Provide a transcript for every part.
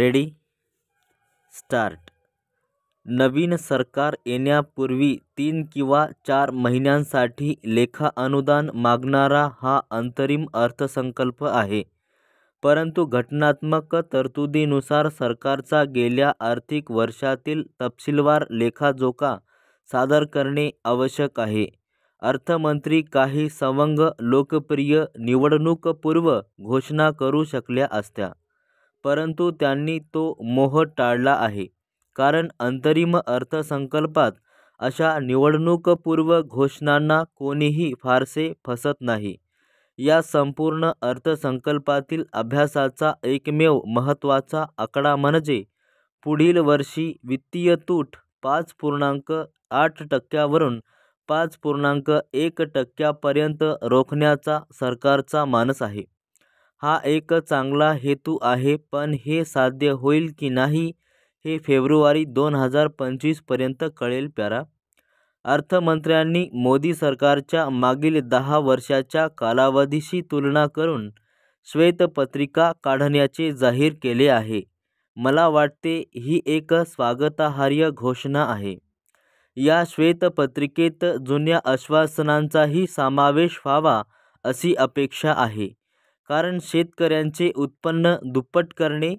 Ready start नवीन सरकार येण्यापूर्वी तीन किंवा चार महिन्यांसाठी लेखा अनुदान मागणारा हा अंतरिम अर्थसंकल्प आहे परंतु घटनात्मक तरतुदीनुसार सरकारचा गेल्या आर्थिक वर्षातील तपशीलवार लेखाजोखा सादर करणे आवश्यक आहे अर्थमंत्री काही संवंग लोकप्रिय निवडणूकपूर्व घोषणा करू शकल्या असत्या परंतु त्यांनी तो मोह टाळला आहे कारण अंतरिम अर्थसंकल्पात अशा निवडणूकपूर्व घोषणांना कोणीही फारसे फसत नाही या संपूर्ण अर्थसंकल्पातील अभ्यासाचा एकमेव महत्त्वाचा आकडा म्हणजे पुढील वर्षी वित्तीय तूट पाच पूर्णांक आठ टक्क्यावरून पाच पूर्णांक एक टक्क्यापर्यंत रोखण्याचा सरकारचा मानस आहे हा एक चांगला हेतू आहे पण हे साध्य होईल की नाही हे फेब्रुवारी दोन हजार पंचवीसपर्यंत कळेल प्यारा अर्थमंत्र्यांनी मोदी सरकारच्या मागील दहा वर्षाच्या कालावधीशी तुलना करून श्वेतपत्रिका काढण्याचे जाहीर केले आहे मला वाटते ही एक स्वागतार्ह घोषणा आहे या श्वेतपत्रिकेत जुन्या आश्वासनांचाही समावेश व्हावा अशी अपेक्षा आहे कारण शेतकऱ्यांचे उत्पन्न दुप्पट करणे,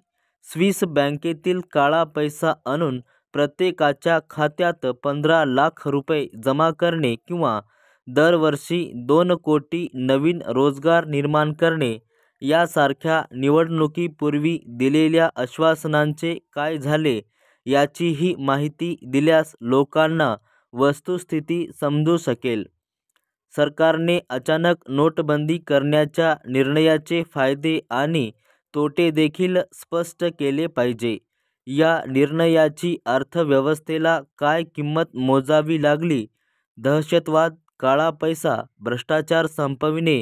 स्विस बँकेतील काळा पैसा आणून प्रत्येकाच्या खात्यात पंधरा लाख रुपये जमा करणे किंवा दरवर्षी दोन कोटी नवीन रोजगार निर्माण करणे यासारख्या निवडणुकीपूर्वी दिलेल्या आश्वासनांचे काय झाले याचीही माहिती दिल्यास लोकांना वस्तुस्थिती समजू शकेल सरकारने अचानक नोटबंदी करण्याच्या निर्णयाचे फायदे आणि तोटे देखील स्पष्ट केले पाहिजे या निर्णयाची अर्थव्यवस्थेला काय किंमत मोजावी लागली दहशतवाद काळा पैसा भ्रष्टाचार संपविणे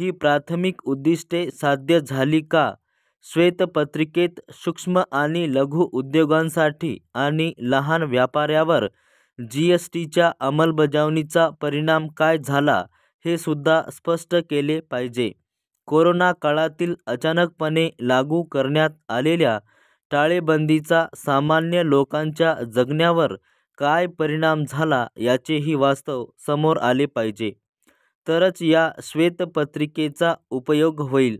ही प्राथमिक उद्दिष्टे साध्य झाली का श्वेतपत्रिकेत सूक्ष्म आणि लघु उद्योगांसाठी आणि लहान व्यापाऱ्यावर जीएसटीच्या टीच्या अंमलबजावणीचा परिणाम काय झाला हे सुद्धा स्पष्ट केले पाहिजे. कोरोना काळातील अचानकपणे लागू करण्यात आलेल्या टाळेबंदीचा सामान्य लोकांच्या जगण्यावर काय परिणाम झाला याचेही वास्तव समोर आले पाहिजे. तरच या श्वेतपत्रिकेचा उपयोग होईल.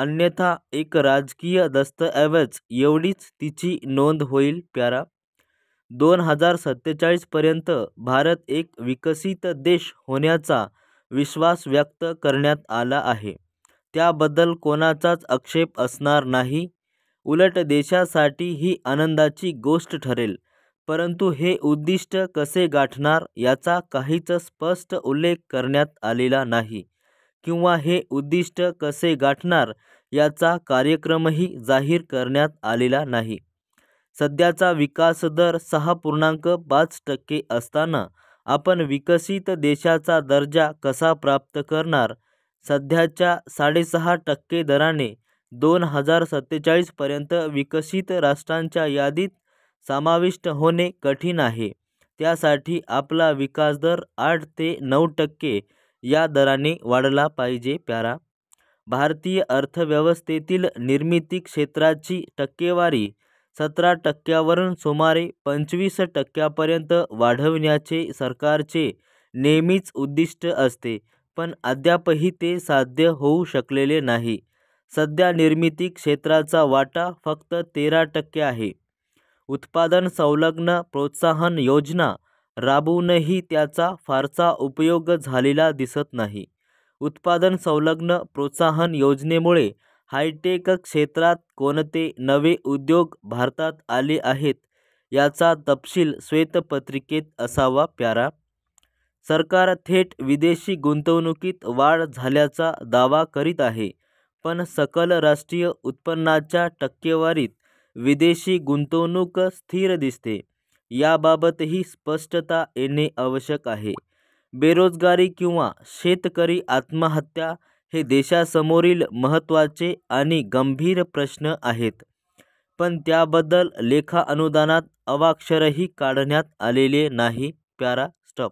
अन्यथा एक राजकीय दस्तऐवज एवढीच तिची नोंद होईल. प्यारा दोन हजार सत्तेचाळीसपर्यंत भारत एक विकसित देश होण्याचा विश्वास व्यक्त करण्यात आला आहे त्याबद्दल कोणाचाच आक्षेप असणार नाही उलट देशासाठी ही आनंदाची गोष्ट ठरेल परंतु हे उद्दिष्ट कसे गाठणार याचा काहीच स्पष्ट उल्लेख करण्यात आलेला नाही किंवा हे उद्दिष्ट कसे गाठणार याचा कार्यक्रमही जाहीर करण्यात आलेला नाही सध्याचा विकास दर सहा पूर्णांक पाच टक्के असताना आपण विकसित देशाचा दर्जा कसा प्राप्त करणार सध्याच्या साडेसहा टक्के दराने दोन हजार सत्तेचाळीसपर्यंत विकसित राष्ट्रांच्या यादीत समाविष्ट होणे कठीण आहे त्यासाठी आपला विकास दर आठ ते नऊ टक्के या दराने वाढला पाहिजे प्यारा भारतीय अर्थव्यवस्थेतील निर्मिती क्षेत्राची टक्केवारी सतरा टक्क्यावरून सुमारे पंचवीस टक्क्यापर्यंत वाढवण्याचे सरकारचे नेहमीच उद्दिष्ट असते पण अद्यापही ते साध्य होऊ शकलेले नाही सध्या निर्मिती क्षेत्राचा वाटा फक्त तेरा टक्के आहे उत्पादन संलग्न प्रोत्साहन योजना राबवूनही त्याचा फारसा उपयोग झालेला दिसत नाही उत्पादन संलग्न प्रोत्साहन योजनेमुळे हायटेक क्षेत्रात कोणते नवे उद्योग भारतात आले आहेत याचा तपशील श्वेतपत्रिकेत असावा प्यारा सरकार थेट विदेशी गुंतवणुकीत वाढ झाल्याचा दावा करीत आहे पण सकल राष्ट्रीय उत्पन्नाच्या टक्केवारीत विदेशी गुंतवणूक स्थिर दिसते याबाबतही स्पष्टता येणे आवश्यक आहे बेरोजगारी किंवा शेतकरी आत्महत्या हे देशासमोरील महत्त्वाचे आणि गंभीर प्रश्न आहेत पण त्याबद्दल लेखाअनुदानात अवाक्षरही काढण्यात आलेले नाही प्यारा स्टप